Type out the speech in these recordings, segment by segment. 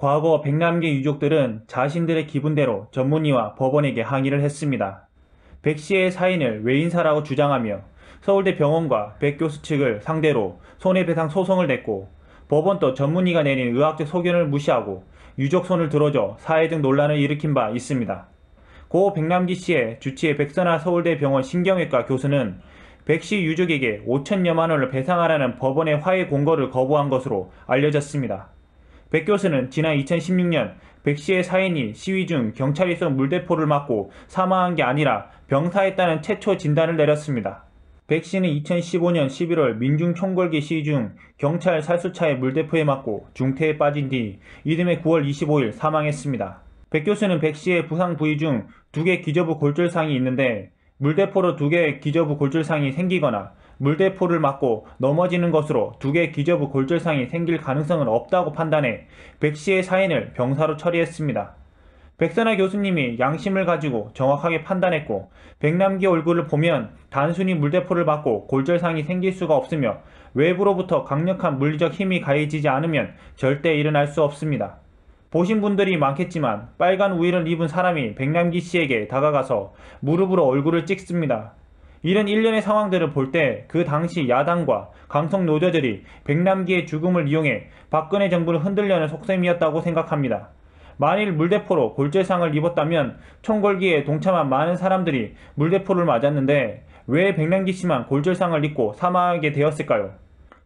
과거 백남계 유족들은 자신들의 기분대로 전문의와 법원에게 항의를 했습니다. 백 씨의 사인을 외인사라고 주장하며 서울대 병원과 백 교수 측을 상대로 손해배상 소송을 냈고 법원도 전문의가 내린 의학적 소견을 무시하고 유족 손을 들어줘 사회 등 논란을 일으킨 바 있습니다. 고 백남기 씨의 주치의 백선아 서울대 병원 신경외과 교수는 백 씨 유족에게 5천여만 원을 배상하라는 법원의 화해 공고를 거부한 것으로 알려졌습니다. 백 교수는 지난 2016년 백 씨의 사인이 시위 중 경찰이 쏜 물대포를 맞고 사망한 게 아니라 병사했다는 최초 진단을 내렸습니다. 백 씨는 2015년 11월 민중 총궐기 시위 중 경찰 살수차에 물대포에 맞고 중태에 빠진 뒤 이듬해 9월 25일 사망했습니다. 백 교수는 백 씨의 부상 부위 중 두 개 기저부 골절상이 있는데 물대포로 두 개의 기저부 골절상이 생기거나 물대포를 맞고 넘어지는 것으로 두개 기저부 골절상이 생길 가능성은 없다고 판단해 백 씨의 사인을 병사로 처리했습니다. 백선아 교수님이 양심을 가지고 정확하게 판단했고 백남기 얼굴을 보면 단순히 물대포를 맞고 골절상이 생길 수가 없으며 외부로부터 강력한 물리적 힘이 가해지지 않으면 절대 일어날 수 없습니다. 보신 분들이 많겠지만 빨간 우일을 입은 사람이 백남기 씨에게 다가가서 무릎으로 얼굴을 찍습니다. 이런 일련의 상황들을 볼 때 그 당시 야당과 강성 노조들이 백남기의 죽음을 이용해 박근혜 정부를 흔들려는 속셈이었다고 생각합니다. 만일 물대포로 골절상을 입었다면 총궐기에 동참한 많은 사람들이 물대포를 맞았는데 왜 백남기 씨만 골절상을 입고 사망하게 되었을까요?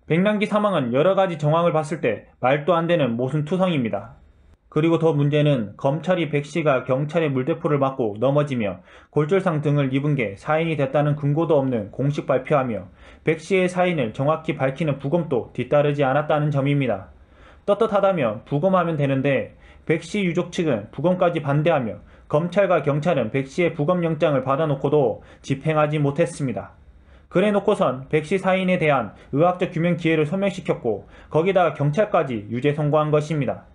백남기 사망은 여러 가지 정황을 봤을 때 말도 안 되는 모순투성입니다. 그리고 더 문제는 검찰이 백 씨가 경찰의 물대포를 맞고 넘어지며 골절상 등을 입은 게 사인이 됐다는 근거도 없는 공식 발표하며 백 씨의 사인을 정확히 밝히는 부검도 뒤따르지 않았다는 점입니다. 떳떳하다면 부검하면 되는데 백씨 유족 측은 부검까지 반대하며 검찰과 경찰은 백 씨의 부검영장을 받아놓고도 집행하지 못했습니다. 그래 놓고선 백씨 사인에 대한 의학적 규명 기회를 소멸시켰고 거기다 경찰까지 유죄 선고한 것입니다.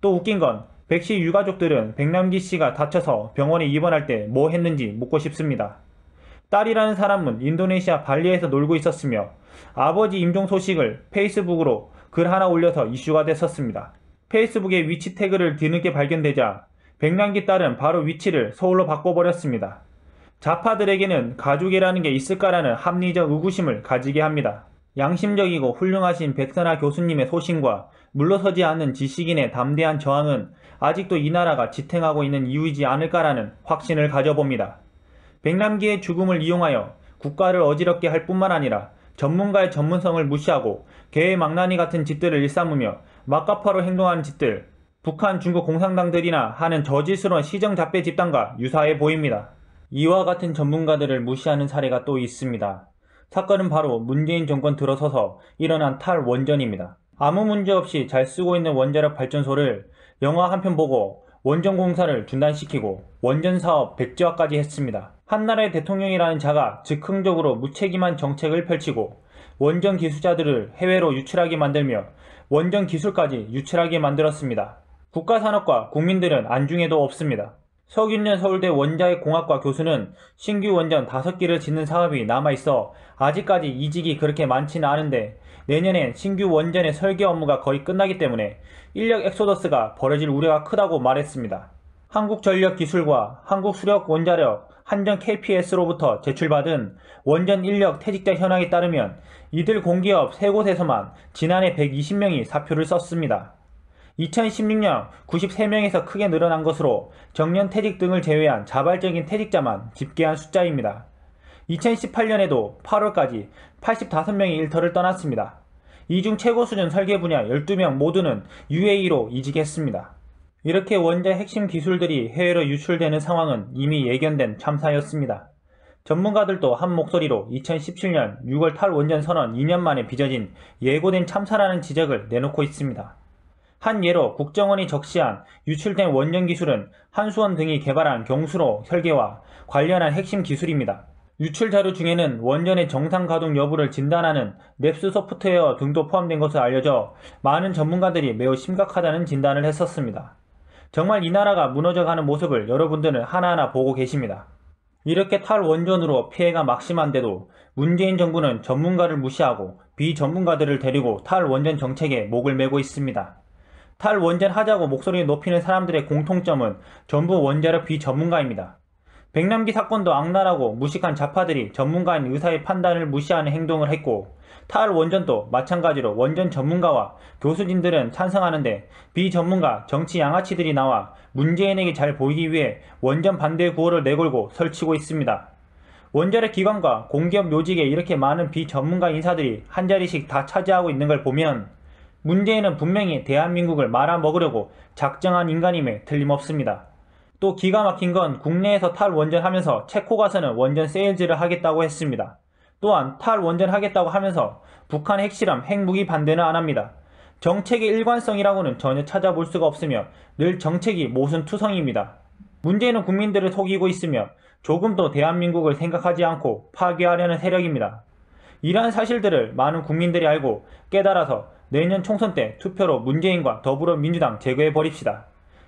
또 웃긴 건백 씨 유가족들은 백남기 씨가 다쳐서 병원에 입원할 때 뭐 했는지 묻고 싶습니다. 딸이라는 사람은 인도네시아 발리에서 놀고 있었으며 아버지 임종 소식을 페이스북으로 글 하나 올려서 이슈가 됐었습니다. 페이스북에 위치 태그를 뒤늦게 발견되자 백남기 딸은 바로 위치를 서울로 바꿔버렸습니다. 자파들에게는 가족이라는 게 있을까라는 합리적 의구심을 가지게 합니다. 양심적이고 훌륭하신 백선아 교수님의 소신과 물러서지 않는 지식인의 담대한 저항은 아직도 이 나라가 지탱하고 있는 이유이지 않을까라는 확신을 가져봅니다. 백남기의 죽음을 이용하여 국가를 어지럽게 할 뿐만 아니라 전문가의 전문성을 무시하고 개의 망나니 같은 짓들을 일삼으며 막가파로 행동하는 짓들, 북한 중국 공산당들이나 하는 저질스러운 시정잡배 집단과 유사해 보입니다. 이와 같은 전문가들을 무시하는 사례가 또 있습니다. 사건은 바로 문재인 정권 들어서서 일어난 탈원전입니다. 아무 문제 없이 잘 쓰고 있는 원자력 발전소를 영화 한 편 보고 원전 공사를 중단시키고 원전 사업 백지화까지 했습니다. 한나라의 대통령이라는 자가 즉흥적으로 무책임한 정책을 펼치고 원전 기술자들을 해외로 유출하게 만들며 원전 기술까지 유출하게 만들었습니다. 국가산업과 국민들은 안중에도 없습니다. 서균련 서울대 원자의 공학과 교수는 신규 원전 5기를 짓는 사업이 남아있어 아직까지 이직이 그렇게 많지는 않은데 내년엔 신규 원전의 설계 업무가 거의 끝나기 때문에 인력 엑소더스가 벌어질 우려가 크다고 말했습니다. 한국전력기술과 한국수력원자력, 한전KPS로부터 제출받은 원전 인력 퇴직자 현황에 따르면 이들 공기업 세곳에서만 지난해 120명이 사표를 썼습니다. 2016년 93명에서 크게 늘어난 것으로 정년 퇴직 등을 제외한 자발적인 퇴직자만 집계한 숫자입니다. 2018년에도 8월까지 85명이 일터를 떠났습니다. 이 중 최고 수준 설계 분야 12명 모두는 UAE로 이직했습니다. 이렇게 원자 핵심 기술들이 해외로 유출되는 상황은 이미 예견된 참사였습니다. 전문가들도 한 목소리로 2017년 6월 탈원전 선언 2년 만에 빚어진 예고된 참사라는 지적을 내놓고 있습니다. 한 예로 국정원이 적시한 유출된 원전 기술은 한수원 등이 개발한 경수로 설계와 관련한 핵심 기술입니다. 유출 자료 중에는 원전의 정상 가동 여부를 진단하는 넵스 소프트웨어 등도 포함된 것으로 알려져 많은 전문가들이 매우 심각하다는 진단을 했었습니다. 정말 이 나라가 무너져가는 모습을 여러분들은 하나하나 보고 계십니다. 이렇게 탈원전으로 피해가 막심한데도 문재인 정부는 전문가를 무시하고 비전문가들을 데리고 탈원전 정책에 목을 메고 있습니다. 탈원전하자고 목소리 높이는 사람들의 공통점은 전부 원자력 비전문가입니다. 백남기 사건도 악랄하고 무식한 자파들이 전문가인 의사의 판단을 무시하는 행동을 했고 탈원전도 마찬가지로 원전 전문가와 교수진들은 찬성하는데 비전문가 정치 양아치들이 나와 문재인에게 잘 보이기 위해 원전 반대 구호를 내걸고 설치고 있습니다. 원자력 기관과 공기업 요직에 이렇게 많은 비전문가 인사들이 한 자리씩 다 차지하고 있는 걸 보면 문재인은 분명히 대한민국을 말아먹으려고 작정한 인간임에 틀림없습니다. 또 기가 막힌 건 국내에서 탈원전하면서 체코 가서는 원전 세일즈를 하겠다고 했습니다. 또한 탈원전하겠다고 하면서 북한 핵실험 핵무기 반대는 안 합니다. 정책의 일관성이라고는 전혀 찾아볼 수가 없으며 늘 정책이 모순투성입니다. 문재인은 국민들을 속이고 있으며 조금도 대한민국을 생각하지 않고 파괴하려는 세력입니다. 이러한 사실들을 많은 국민들이 알고 깨달아서 내년 총선 때 투표로 문재인과 더불어민주당 제거해버립시다.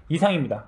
이상입니다.